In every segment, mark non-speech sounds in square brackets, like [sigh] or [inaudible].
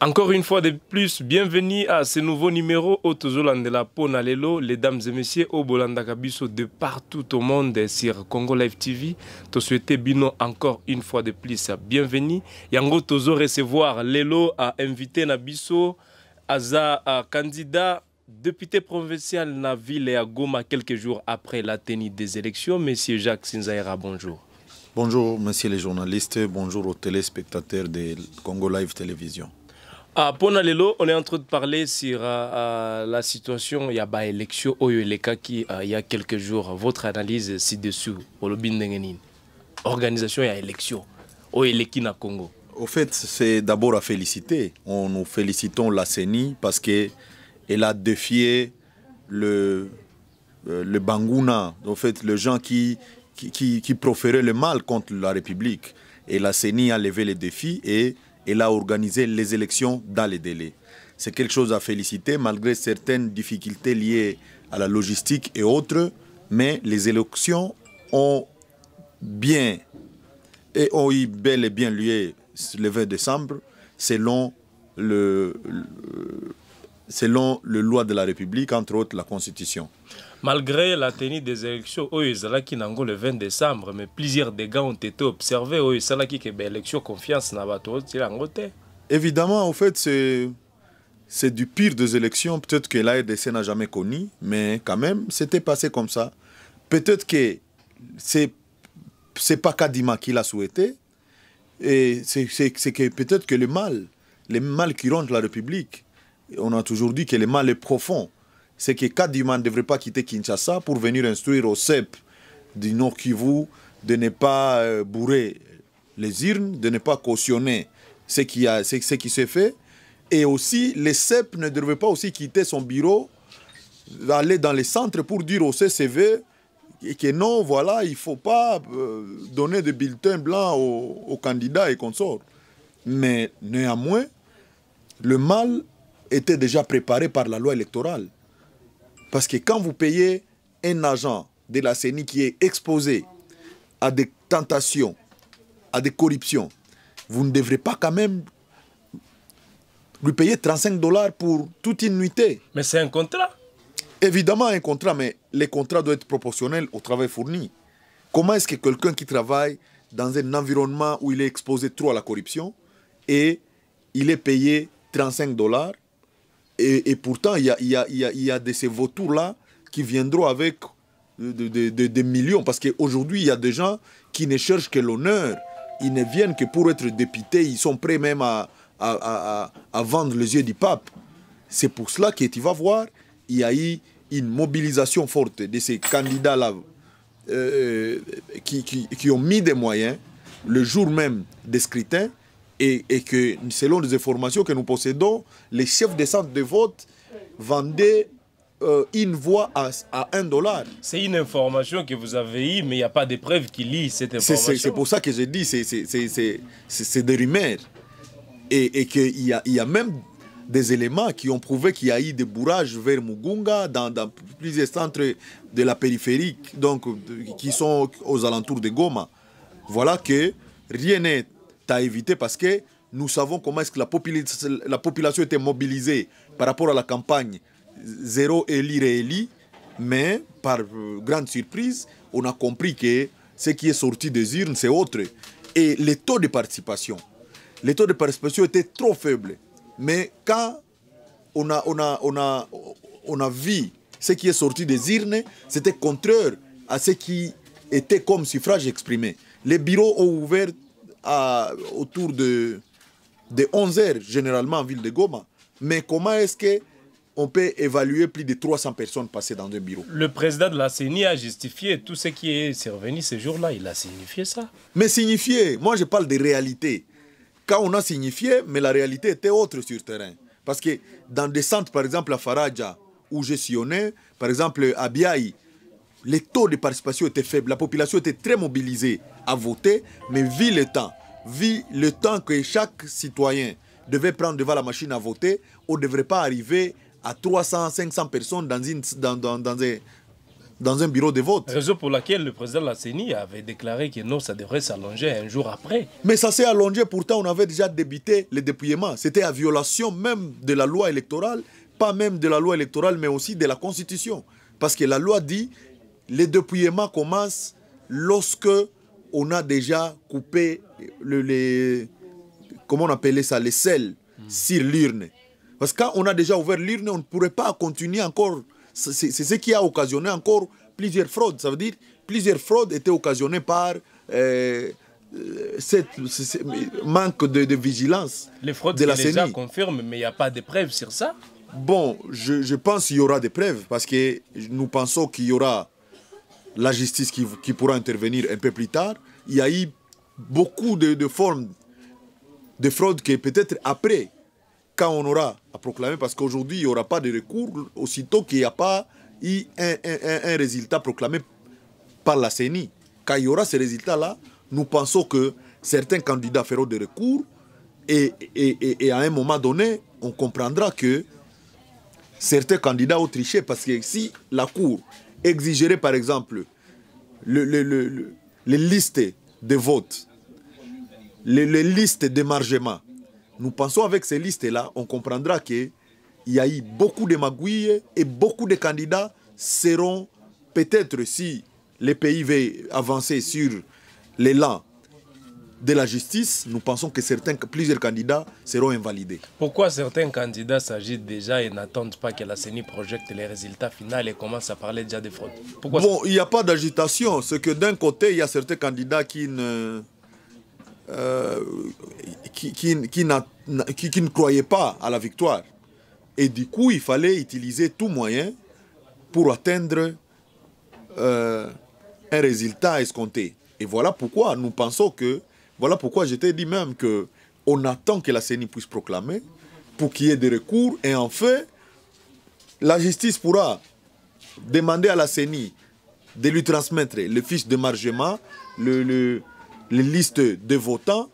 Encore une fois de plus, bienvenue à ce nouveau numéro Autozoland de la les dames et messieurs, au Bolanda Kabiso de partout au monde sur Congo Live TV. Te souhaiter Bino encore une fois de plus, bienvenue. Yango Tozo recevoir Lelo à inviter Nabiso. Aza, candidat député provincial na ville à Goma quelques jours après la tenue des élections. Monsieur Jacques Sinzaïra, bonjour. Bonjour, monsieur les journalistes. Bonjour aux téléspectateurs de Congo Live Télévision. Ah, pour Nalelo, on est en train de parler sur euh, euh, la situation. Il y a eu élection oh, au qui, euh, il y a quelques jours, votre analyse ci-dessous, Organisation et élection au oh, Yoleki na Congo. Au fait, c'est d'abord à féliciter. On nous félicitons la CENI parce qu'elle a défié le, euh, le Bangouna, en fait, le gens qui, qui, proféraient le mal contre la République. Et la CENI a levé les défis et elle a organisé les élections dans les délais. C'est quelque chose à féliciter malgré certaines difficultés liées à la logistique et autres, mais les élections ont bien et ont eu bel et bien lieu le 20 décembre, selon le, selon le loi de la République, entre autres la Constitution. Malgré la tenue des élections au le 20 décembre, mais plusieurs dégâts ont été observés au Ezalaki que ben, élection confiance Évidemment, en fait, c'est. du pire des élections, peut-être que l'AEDC n'a jamais connu, mais quand même, c'était passé comme ça. Peut-être que c'est, c'est pas Kadima qui l'a souhaité, et c'est que peut-être que le mal, le mal qui rentre la République, on a toujours dit que le mal est profond. C'est que Kadima ne devrait pas quitter Kinshasa pour venir instruire au CEP du Nord Kivu de ne pas euh, bourrer les urnes, de ne pas cautionner ce qui, a, ce, qui s'est fait. Et aussi, le CEP ne devrait pas aussi quitter son bureau, aller dans les centres pour dire au CCV e et que non, voilà, il ne faut pas euh, donner de bulletins blancs aux, aux candidats et consorts. Mais néanmoins, le mal était déjà préparé par la loi électorale. Parce que quand vous payez un agent de la CENI qui est exposé à des tentations, à des corruptions, vous ne devrez pas quand même lui payer 35 dollars pour toute une Mais c'est un contrat. Évidemment, un contrat, mais les contrats doivent être proportionnels au travail fourni. Comment est-ce que quelqu'un qui travaille dans un environnement où il est exposé trop à la corruption et il est payé 35 dollars et, pourtant il y a, il y a, y a de ces vautours-là qui viendront avec euh, des millions parce qu'aujourd'hui il y a des gens qui ne cherchent que l'honneur, ils ne viennent que pour être députés, ils sont prêts même à, à, à, à vendre les yeux du pape. C'est pour cela que tu vas voir il y a eu une mobilisation forte de ces candidats-là euh, qui, qui, ont mis des moyens le jour même des scrutins et, et, que, selon les informations que nous possédons, les chefs des centres de vote vendaient euh, une voix à, à un dollar. C'est une information que vous avez eue, mais il n'y a pas de preuves qui lie cette information. C'est pour ça que je dit, c'est des rumeurs. Et, et qu'il y a, y a même des éléments qui ont prouvé qu'il y a eu des bourrages vers Mugunga, dans, plusieurs centres de la périphérie, donc qui sont aux alentours de Goma. Voilà que rien n'est à éviter parce que nous savons comment est-ce que la, population était mobilisée par rapport à la campagne zéro et rééli, mais par euh, grande surprise, on a compris que ce qui est sorti des urnes, c'est autre. Et les taux de participation, les taux de participation étaient trop faibles. Mais quand on a, vu ce qui est sorti des urnes, c'était contraire à ce qui était comme suffrage exprimé. Les bureaux ont ouvert autour de, 11 heures, généralement en ville de Goma. Mais comment est-ce que on peut évaluer plus de 300 personnes passées dans un bureau. Le président de la CENI a justifié tout ce qui est survenu ce jour-là. Il a signifié ça. Mais signifié, moi je parle de réalité quand on a signifié, mais la réalité était autre sur terrain. Parce que dans des centres, par exemple à Faraja, où j'ai sillonné, par exemple à Biaï, les taux de participation étaient faibles. La population était très mobilisée à voter, mais vu le temps, vu le temps que chaque citoyen devait prendre devant la machine à voter, on ne devrait pas arriver à 300, 500 personnes dans, une, dans, un, dans un bureau de vote. Raison pour laquelle le président de la CENI avait déclaré que non, ça devrait s'allonger un jour après. Mais ça s'est allongé, pourtant on avait déjà débité le dépouillement. C'était à violation même de la loi électorale, pas même de la loi électorale, mais aussi de la Constitution. Parce que la loi dit, les dépouillements commencent lorsque on a déjà coupé le, les, comment on appelait ça, les selles hmm. sur l'urne. Parce que quand on a déjà ouvert l'urne, on ne pourrait pas continuer encore c'est ce qui a occasionné encore plusieurs fraudes. Ça veut dire plusieurs fraudes étaient occasionnées par euh, euh, cette, ce, manque de, vigilance les fraudes de la CENI. Les confirment, mais il n'y a pas de preuves sur ça Bon, je, pense qu'il y aura des preuves parce que nous pensons qu'il y aura la justice qui, pourra intervenir un peu plus tard. Il y a eu beaucoup de, formes de fraude que peut-être après quand on aura à proclamer, parce qu'aujourd'hui, il n'y aura pas de recours aussitôt qu'il n'y a pas eu un, résultat proclamé par la CENI. Quand il y aura ce résultat-là, nous pensons que certains candidats feront des recours et, à un moment donné, on comprendra que certains candidats ont triché parce que si la Cour exigerait par exemple les listes de votes, les listes de margements, nous pensons avec ces listes-là, on comprendra qu'il y a eu beaucoup de magouilles et beaucoup de candidats seront peut-être si le pays veut avancer sur l'élan de la justice, nous pensons que certains, plusieurs candidats seront invalidés. Pourquoi certains candidats s'agitent déjà et n'attendent pas que la CENI projette les résultats finaux et commence à parler déjà de fraude Bon, il n'y a pas d'agitation. C'est que d'un côté, il y a certains candidats qui ne euh, qui, qui, qui, qui, ne croyaient pas à la victoire. Et du coup, il fallait utiliser tout moyen pour atteindre euh, un résultat escompté. Et voilà pourquoi nous pensons que, voilà pourquoi j'étais dit même que on attend que la CENI puisse proclamer pour qu'il y ait des recours et en fait, la justice pourra demander à la CENI de lui transmettre le fiche de margement, le, le les listes de votants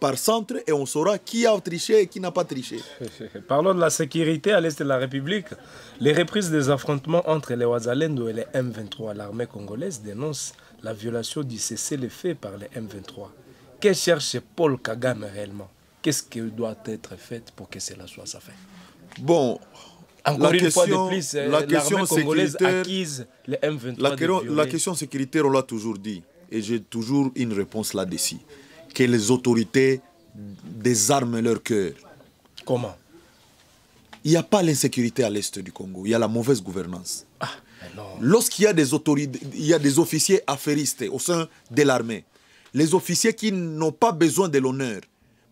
par centre et on saura qui a triché et qui n'a pas triché. [laughs] Parlons de la sécurité à l'est de la République. Les reprises des affrontements entre les Ouazalendo et les M23 l'armée congolaise dénonce la violation du cessez-le-feu par les M23. Que cherche Paul Kagame réellement Qu'est-ce qui doit être fait pour que cela soit sa fin Bon, encore une fois de plus, la congolaise acquise les M23. La, la question sécuritaire, on l'a toujours dit et j'ai toujours une réponse là-dessus, que les autorités désarment leur cœur. Comment Il n'y a pas l'insécurité à l'est du Congo, il y a la mauvaise gouvernance. Ah, Lorsqu'il y a des autorités, il y a des officiers affairistes au sein de l'armée, les officiers qui n'ont pas besoin de l'honneur,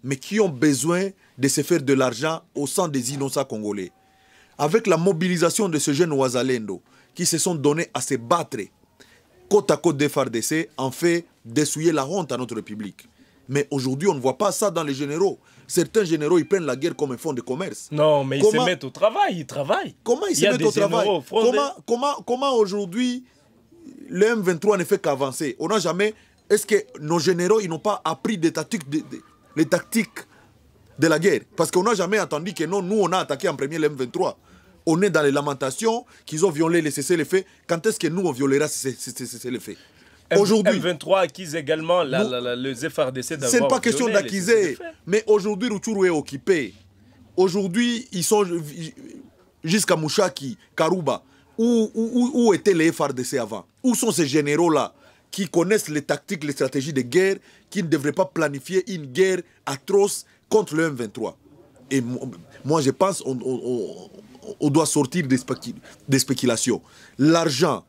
mais qui ont besoin de se faire de l'argent au sein des innocents congolais. Avec la mobilisation de ce jeune Ouazalendo, qui se sont donnés à se battre côte à côte des FARDC, en fait dessouiller la honte à notre République. Mais aujourd'hui, on ne voit pas ça dans les généraux. Certains généraux, ils prennent la guerre comme un fonds de commerce. Non, mais ils se mettent au travail, ils travaillent. Comment ils se mettent au travail Comment, aujourd'hui le M23 ne fait qu'avancer On n'a jamais... Est-ce que nos généraux, ils n'ont pas appris les tactiques de la guerre Parce qu'on n'a jamais entendu que non, nous, on a attaqué en premier le M23 on est dans les lamentations qu'ils ont violé les cessez les faits. Quand est-ce que nous, on violera ces cessez les faits? Aujourd'hui, M23 acquise également les la, le FRDC Ce n'est pas question d'acquiser, mais aujourd'hui, Routourou est occupé. Aujourd'hui, ils sont jusqu'à Mouchaki, Karuba. Où, où, où, étaient les FRDC avant Où sont ces généraux-là qui connaissent les tactiques, les stratégies de guerre, qui ne devraient pas planifier une guerre atroce contre le M23 Et moi, je pense on on doit sortir des, spéculations. L'argent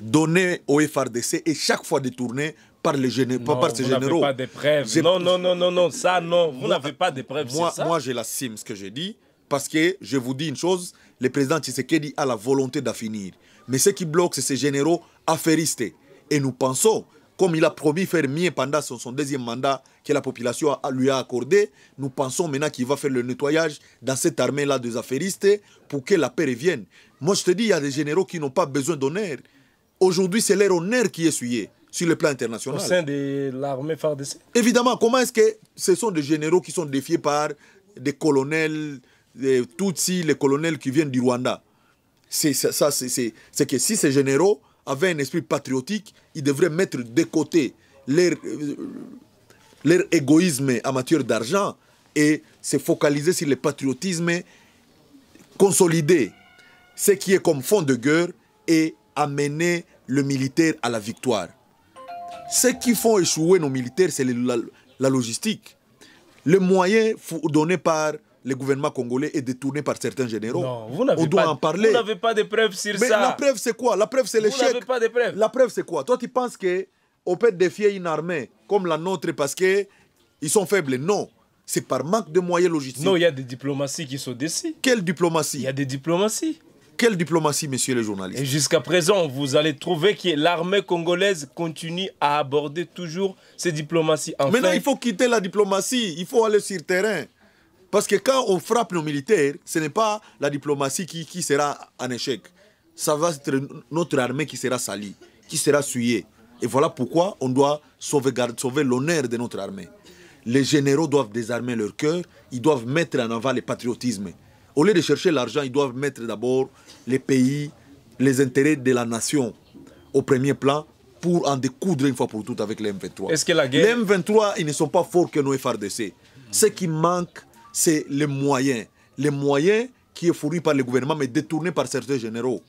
donné au FRDC est chaque fois détourné par les généraux. vous n'avez Pas de preuves. Non, non, non, non, non, ça, non. Vous n'avez pas de preuves. Moi, moi j'ai la ce que j'ai dit, parce que je vous dis une chose le président Tshisekedi a la volonté d'affiner, Mais ce qui bloque, c'est ces généraux affairistes. Et nous pensons, comme il a promis faire mieux pendant son deuxième mandat, que la population lui a accordé. Nous pensons maintenant qu'il va faire le nettoyage dans cette armée-là des affairistes pour que la paix revienne. Moi, je te dis, il y a des généraux qui n'ont pas besoin d'honneur. Aujourd'hui, c'est leur honneur qui est suyé sur le plan international. Au sein de l'armée FARDC Évidemment, comment est-ce que ce sont des généraux qui sont défiés par des colonels, des Tutsis, les colonels qui viennent du Rwanda C'est c'est que si ces généraux avaient un esprit patriotique, ils devraient mettre de côté leur, euh, leur égoïsme en matière d'argent et se focaliser sur le patriotisme consolider ce qui est comme fond de guerre et amener le militaire à la victoire. Ce qui font échouer nos militaires, c'est la, logistique. Le moyens donné par le gouvernement congolais est détourné par certains généraux. vous On doit en parler. Vous n'avez pas de preuves sur Mais La preuve, c'est quoi La preuve, c'est l'échec. Vous n'avez pas de preuves. La preuve, c'est quoi Toi, tu penses que on peut défier une armée comme la nôtre parce qu'ils sont faibles. Non, c'est par manque de moyens logistiques. Non, il y a des diplomaties qui sont dessus. Quelle diplomatie Il y a des diplomaties. Quelle diplomatie, messieurs les journalistes Et jusqu'à présent, vous allez trouver que l'armée congolaise continue à aborder toujours ces diplomaties. Maintenant, il faut quitter la diplomatie, il faut aller sur le terrain. Parce que quand on frappe nos militaires, ce n'est pas la diplomatie qui, qui, sera en échec. Ça va être notre armée qui sera salie, qui sera souillée. Et voilà pourquoi on doit sauver l'honneur de notre armée. Les généraux doivent désarmer leur cœur, ils doivent mettre en avant le patriotisme. Au lieu de chercher l'argent, ils doivent mettre d'abord les pays, les intérêts de la nation au premier plan pour en découdre une fois pour toutes avec les M23. est Les M23, ils ne sont pas forts que nos FRDC. Ce qui manque, c'est les moyens. Les moyens qui est fourni par le gouvernement, mais détournés par certains généraux.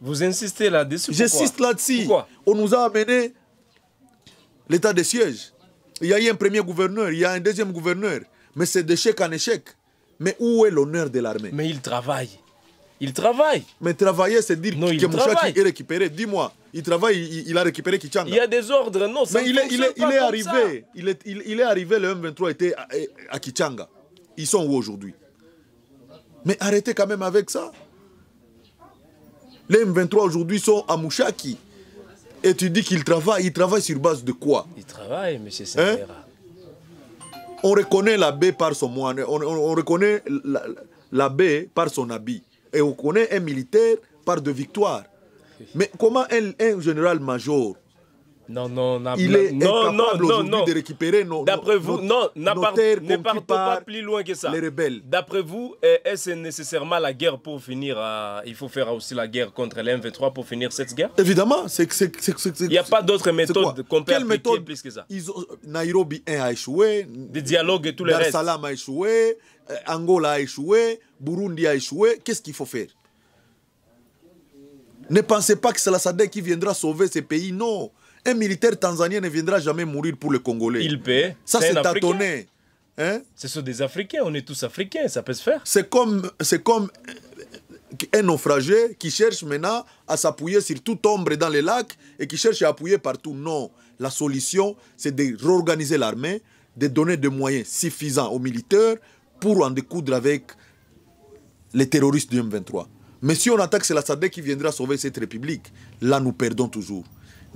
Vous insistez là-dessus J'insiste là-dessus. On nous a amené l'état de siège. Il y a eu un premier gouverneur, il y a un deuxième gouverneur. Mais c'est d'échec en échec. Mais où est l'honneur de l'armée Mais il travaille. Il travaille. Mais travailler, c'est dire que Mouchaki est récupéré. Dis-moi, il travaille, il, a récupéré Kichanga. Il y a des ordres, non ça Mais il est, arrivé. Il est, arrivé, le M23 était à Kichanga. Ils sont où aujourd'hui Mais arrêtez quand même avec ça. Les M23 aujourd'hui sont à Mouchaki. Et tu dis qu'ils travaillent, ils travaillent sur base de quoi Ils travaillent, monsieur hein saint On reconnaît la par son moine, on, reconnaît la, par son habit. Et on connaît un militaire par de victoires. [laughs] Mais comment un général-major non, non, n'a, Il est non, incapable non, de récupérer nos D'après vous, non, ne pas plus loin que ça. Les rebelles. D'après vous, eh, est-ce nécessairement la guerre pour finir Il faut faire aussi la guerre contre lm 3 pour finir cette guerre Évidemment. C'est, c'est, Il n'y a pas d'autre méthode qu'on peut Quelle méthode plus que ça Nairobi 1 a échoué. Des dialogues et tout le reste. Dar a échoué. Eh, Angola a échoué. Burundi a échoué. Qu'est-ce qu'il faut faire Ne pensez pas que c'est la Sadek qui viendra sauver ces pays. Non. Un militaire tanzanien ne viendra jamais mourir pour le Congolais. Il paie. Ça, c'est tâtonné. Hein? Ce sont des Africains, on est tous Africains, ça peut se faire. C'est comme, comme euh, un naufragé qui cherche maintenant à s'appuyer sur toute ombre dans les lacs et qui cherche à appuyer partout. Non, la solution, c'est de réorganiser l'armée, de donner des moyens suffisants aux militaires pour en découdre avec les terroristes du M23. Mais si on attaque, c'est la SADC qui viendra sauver cette république. Là, nous perdons toujours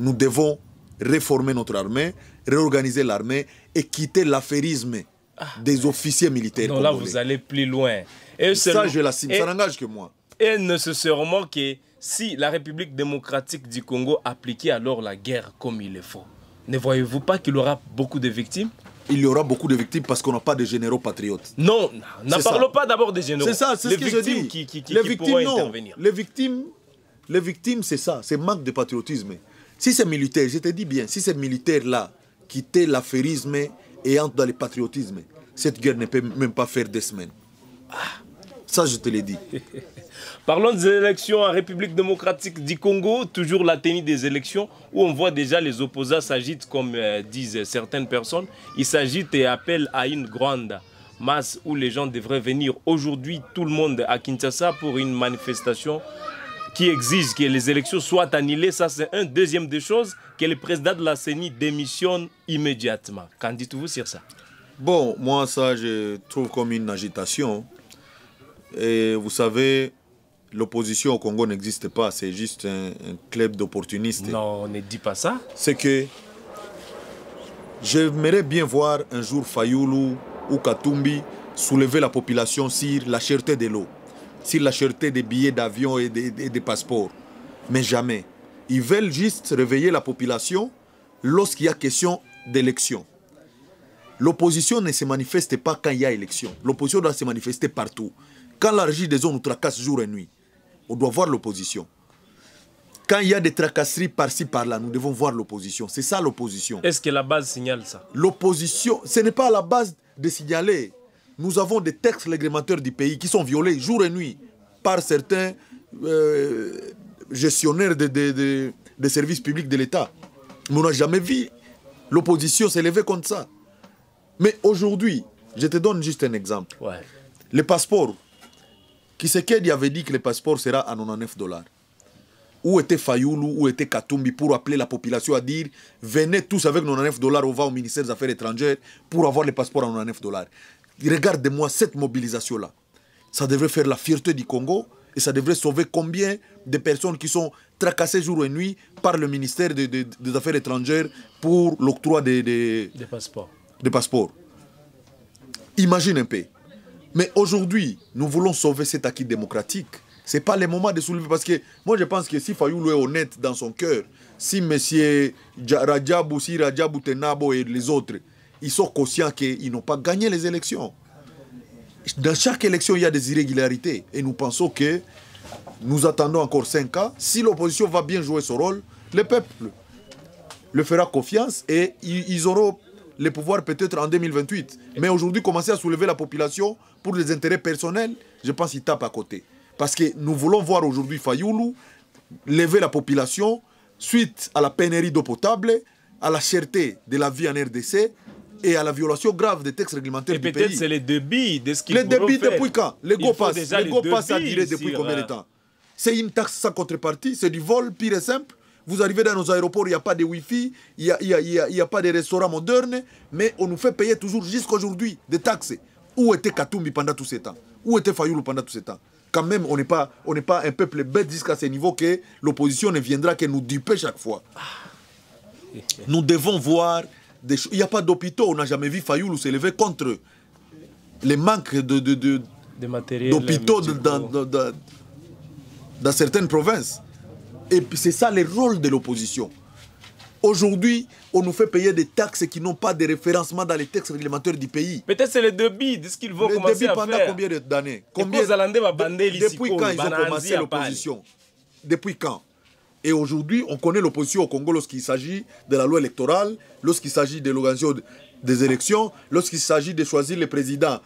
nous devons réformer notre armée, réorganiser l'armée et quitter l'affairisme ah. des officiers militaires. Non, là, vous allez plus loin. Et ça, je l'assume, ça n'engage que moi. Et nécessairement que si la République démocratique du Congo appliquait alors la guerre comme il le faut, ne voyez-vous pas qu'il y aura beaucoup de victimes il y aura beaucoup de victimes parce qu'on n'a pas de généraux patriotes. Non, n'en parlons pas d'abord des généraux. C'est ça, c'est ce que je dis. les, victimes, non. les victimes, les victimes, c'est ça, c'est manque de patriotisme. Si ces militaires, je te dis bien, si ces militaires-là quittaient l'affairisme et entrent dans le patriotisme, cette guerre ne peut même pas faire des semaines. Ah, ça, je te l'ai dit. [laughs] Parlons des élections en République démocratique du Congo, toujours la tenue des élections, où on voit déjà les opposants s'agitent, comme euh, disent certaines personnes, ils s'agitent et appellent à une grande masse où les gens devraient venir aujourd'hui, tout le monde à Kinshasa, pour une manifestation qui exige que les élections soient annulées, ça c'est un. Deuxième des choses, que le président de la CENI démissionne immédiatement. Qu'en dites-vous sur ça Bon, moi ça je trouve comme une agitation. Et vous savez, l'opposition au Congo n'existe pas, c'est juste un, club d'opportunistes. Non, on ne dit pas ça. C'est que j'aimerais bien voir un jour Fayoulou ou Katumbi soulever la population sur la cherté de l'eau sur la des billets d'avion et des, passeports. Mais jamais. Ils veulent juste réveiller la population lorsqu'il y a question d'élection. L'opposition ne se manifeste pas quand il y a élection. L'opposition doit se manifester partout. Quand l'argile des eaux nous tracasse jour et nuit, on doit voir l'opposition. Quand il y a des tracasseries par-ci, par-là, nous devons voir l'opposition. C'est ça l'opposition. Est-ce que la base signale ça L'opposition, ce n'est pas la base de signaler. Nous avons des textes réglementaires du pays qui sont violés jour et nuit par certains euh, gestionnaires des services publics de l'État. On n'a jamais vu l'opposition s'élever contre ça. Mais aujourd'hui, je te donne juste un exemple. Les passeports. Kisekedi avait dit que le passeport sera à 99 dollars. Où était Fayoulou, où était Katumbi pour appeler la population à dire venez tous avec 99 dollars, on va au ministère des Affaires étrangères pour avoir les passeports à 99 dollars regardez-moi cette mobilisation-là. Ça devrait faire la fierté du Congo et ça devrait sauver combien de personnes qui sont tracassées jour et nuit par le ministère des Affaires étrangères pour l'octroi des, des, passeports. Imagine un peu. Mais aujourd'hui, nous voulons sauver cet acquis démocratique. Ce n'est pas le moment de soulever parce que moi je pense que si Fayoulou est honnête dans son cœur, si M. Rajab ou si Rajab et les autres, ils sont conscients qu'ils n'ont pas gagné les élections. Dans chaque élection, il y a des irrégularités. Et nous pensons que nous attendons encore cinq ans. Si l'opposition va bien jouer son rôle, le peuple le fera confiance et ils auront le pouvoir peut-être en 2028. Mais aujourd'hui, commencer à soulever la population pour des intérêts personnels, je pense qu'ils tapent à côté. Parce que nous voulons voir aujourd'hui Fayoulou lever la population suite à la pénurie d'eau potable, à la cherté de la vie en RDC, et à la violation grave des textes réglementaires et du pays. peut-être c'est les débits de ce Les débits depuis quand Les go Les go ça depuis combien euh, de temps C'est une taxe sans contrepartie, c'est du vol pire et simple. Vous arrivez dans nos aéroports, il n'y a pas de Wi-Fi, il n'y a, y a, pas de restaurants modernes, mais on nous fait payer toujours jusqu'à aujourd'hui des taxes. Où était Katumbi pendant tous ces temps Où était Fayoulou pendant tous ces temps Quand même, on n'est pas, pas un peuple bête jusqu'à ce niveau que l'opposition ne viendra que nous duper chaque fois. Ah. Nous devons voir il n'y a pas d'hôpitaux. On n'a jamais vu Fayoulou s'élever contre les manques d'hôpitaux de, de, dans, certaines provinces. Et c'est ça le rôle de l'opposition. Aujourd'hui, on nous fait payer des taxes qui n'ont pas de référencement dans les textes réglementaires du pays. Peut-être c'est le débit de ce qu'ils vont commencer à faire. Le pendant combien d'années Depuis quand ils ont commencé l'opposition Depuis quand et aujourd'hui, on connaît l'opposition au Congo lorsqu'il s'agit de la loi électorale, lorsqu'il s'agit de l'organisation des élections, lorsqu'il s'agit de choisir le président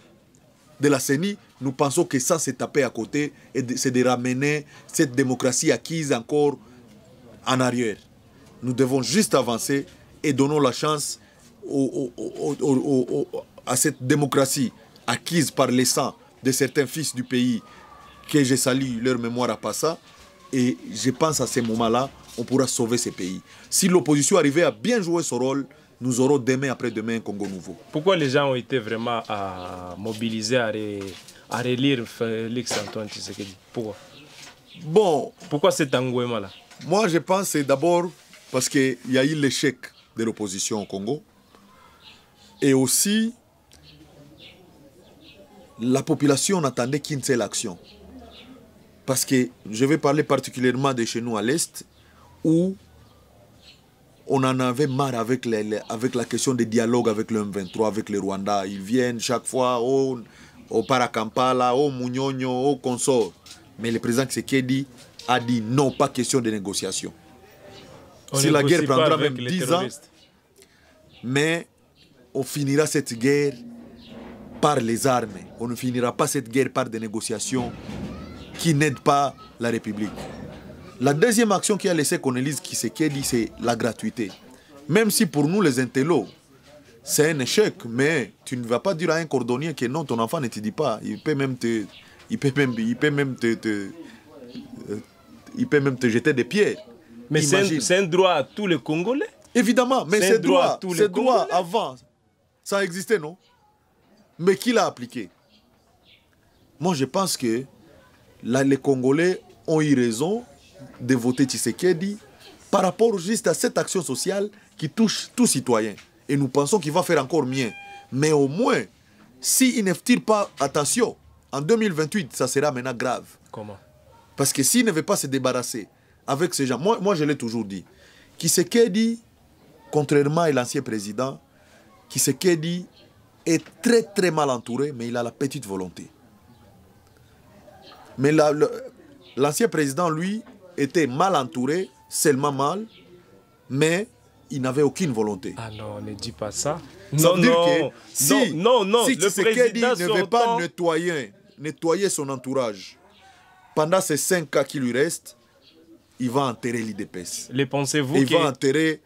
de la CENI. Nous pensons que ça, c'est taper à côté et c'est de ramener cette démocratie acquise encore en arrière. Nous devons juste avancer et donnons la chance à cette démocratie acquise par les sangs de certains fils du pays, que je salue leur mémoire à Passa, et je pense à ces moments-là, on pourra sauver ces pays. Si l'opposition arrivait à bien jouer son rôle, nous aurons demain après-demain un Congo nouveau. Pourquoi les gens ont été vraiment euh, à mobiliser, à, relire Félix Antoine Tshisekedi Pourquoi Bon. Pourquoi cet engouement-là Moi, je pense c'est d'abord parce qu'il y a eu l'échec de l'opposition au Congo et aussi la population n'attendait qu'une seule action. Parce que je vais parler particulièrement de chez nous à l'Est, où on en avait marre avec, la question des dialogues avec le M23, avec le Rwanda. Ils viennent chaque fois oh, au, au au Mugnogno, au Consort. Mais le président Tshisekedi a dit non, pas question de négociation. si la guerre prendra même 10 ans, mais on finira cette guerre par les armes. On ne finira pas cette guerre par des négociations qui n'aide pas la République. La deuxième action qui a laissé Cornelise Kisekedi, c'est la gratuité. Même si pour nous, les intellos, c'est un échec, mais tu ne vas pas dire à un cordonnier que non, ton enfant ne te dit pas. Il peut même te, il peut même, il peut même te, te euh, il peut même te jeter des pieds. Mais c'est un, droit à tous les Congolais. Évidemment, mais c'est un droit, droits avant, ça existait, non Mais qui l'a appliqué Moi, je pense que les Congolais ont eu raison de voter Tshisekedi par rapport juste à cette action sociale qui touche tout citoyen. Et nous pensons qu'il va faire encore mieux. Mais au moins, s'il ne tire pas attention, en 2028, ça sera maintenant grave. Comment Parce que s'il ne veut pas se débarrasser avec ces gens, moi, je l'ai toujours dit, Tshisekedi, contrairement à l'ancien président, Tshisekedi est très très mal entouré, mais il a la petite volonté. Mais l'ancien président, lui, était mal entouré, seulement mal, mais il n'avait aucune volonté. Ah non, ne dis pas ça. non, non, dire que si, non, non, si le président ne veut pas nettoyer, son entourage, pendant ces cinq cas qui lui restent, il va enterrer l'IDPS. Le pensez-vous Il va enterrer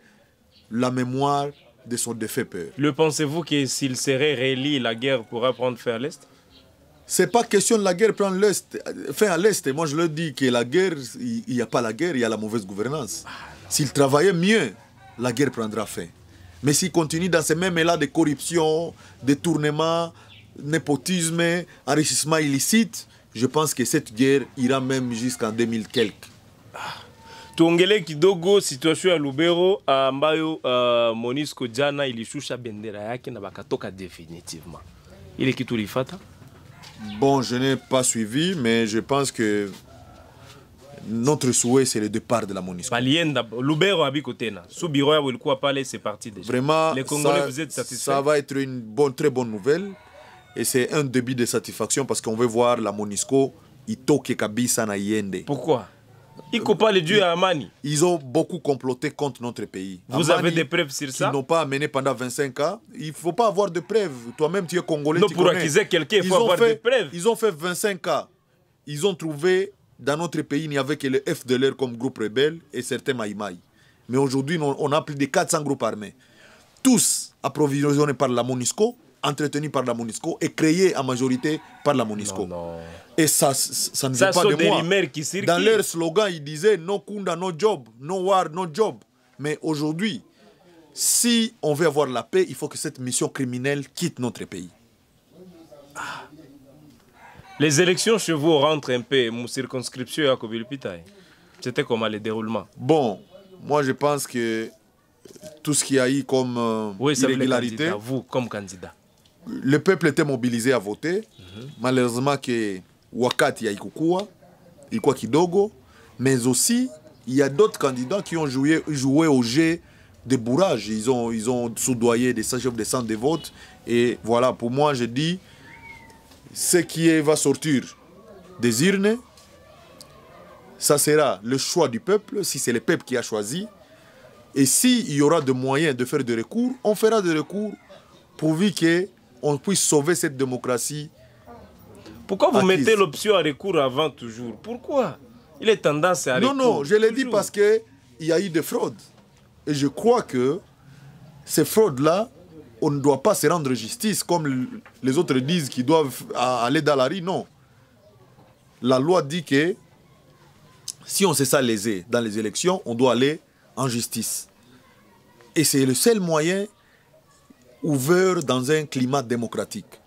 la mémoire de son défait peur. Le pensez-vous que s'il serait réélu, la guerre pourra prendre faire l'Est c'est pas question de la guerre prendre l'Est, fin à l'Est. Moi, je le dis que la guerre, il n'y a pas la guerre, il y a la mauvaise gouvernance. Ah, s'ils travaillaient mieux, la guerre prendra fin. Mais s'ils continuent dans ces mêmes là de corruption, détournement, népotisme, enrichissement illicite, je pense que cette guerre ira même jusqu'en 2000 quelques. Ah. tongele kidogo situation ya lubero ah, monisco jana Bon, je n'ai pas suivi, mais je pense que notre souhait, c'est le départ de la MONUSCO. Vraiment, Les Congolais, ça, vous êtes Vraiment, ça va être une bonne, très bonne nouvelle. Et c'est un débit de satisfaction parce qu'on veut voir la MONUSCO itoke kabisa na yende. Pourquoi pas les dieux à Amani. Ils ont beaucoup comploté contre notre pays. Vous avez des preuves sur ça Ils n'ont pas amené pendant 25 ans. Il ne faut pas avoir de preuves. Toi-même, tu es congolais. Non, pour acquiser quelqu'un, il faut avoir des preuves. Ils ont fait 25 ans. Ils ont trouvé, dans notre pays, il n'y avait que le FDLR comme groupe rebelle et certains Maïmaï. Mais aujourd'hui, on a plus de 400 groupes armés. Tous approvisionnés par la MONUSCO, entretenu par la MONISCO et créé en majorité par la MONISCO Et ça, ça ne vient pas de moi. Dans leur slogan, ils disaient No Kunda, no job, no war, no job. Mais aujourd'hui, si on veut avoir la paix, il faut que cette mission criminelle quitte notre pays. Ah. Les élections chez vous rentrent un peu, mon circonscription à Kobilpitaï. C'était comment le déroulement Bon, moi je pense que tout ce qui a eu comme euh, Vous, comme candidat le peuple était mobilisé à voter malheureusement que wakati kidogo mais aussi il y a d'autres candidats qui ont joué, joué au jeu de bourrage. ils ont, ils ont soudoyé des sages de de vote et voilà pour moi je dis ce qui va sortir des urnes ça sera le choix du peuple si c'est le peuple qui a choisi et s'il y aura de moyens de faire des recours on fera des recours pourvu que on puisse sauver cette démocratie. Pourquoi vous mettez l'option à recours avant toujours Pourquoi Il est tendance à recours. Non, non, je l'ai dit parce qu'il y a eu des fraudes. Et je crois que ces fraudes-là, on ne doit pas se rendre justice comme les autres disent qu'ils doivent aller dans la rue. Non. La loi dit que si on s'est ça dans les élections, on doit aller en justice. Et c'est le seul moyen ouvert dans un climat démocratique.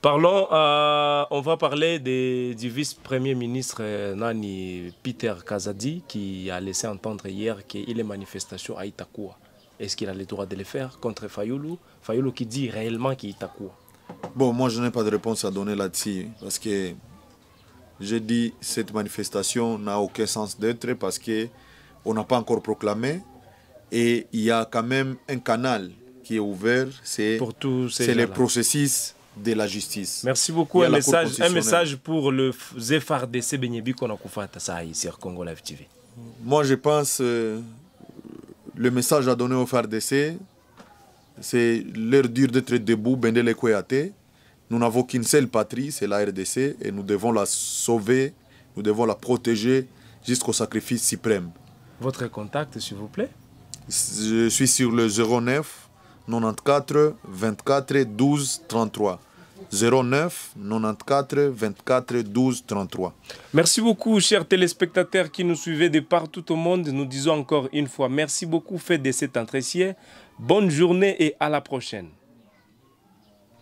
Parlons, euh, on va parler du vice-premier ministre euh, Nani Peter Kazadi qui a laissé entendre hier qu'il est manifestation à Itakua. Est-ce qu'il a le droit de le faire contre Fayoulou Fayoulou qui dit réellement qu'il est Itakoua. Bon, moi je n'ai pas de réponse à donner là-dessus parce que je dis cette manifestation n'a aucun sens d'être parce que on n'a pas encore proclamé et il y a quand même un canal qui est ouvert, c'est le processus de la justice. Merci beaucoup. Un message, un message, pour le FARDC Benyebi qu'on a fait ça ici, Congo Live TV. Moi, je pense que euh, le message à donner au FARDC, c'est leur dire d'être debout, bender les Nous n'avons qu'une seule patrie, c'est la RDC, et nous devons la sauver, nous devons la protéger jusqu'au sacrifice suprême. Votre contact, s'il vous plaît je suis sur le 09 94 24 12 33. 09 94 24 12 33. Merci beaucoup, chers téléspectateurs qui nous suivaient de partout au monde. Nous disons encore une fois merci beaucoup, fait de cet entretien. Bonne journée et à la prochaine.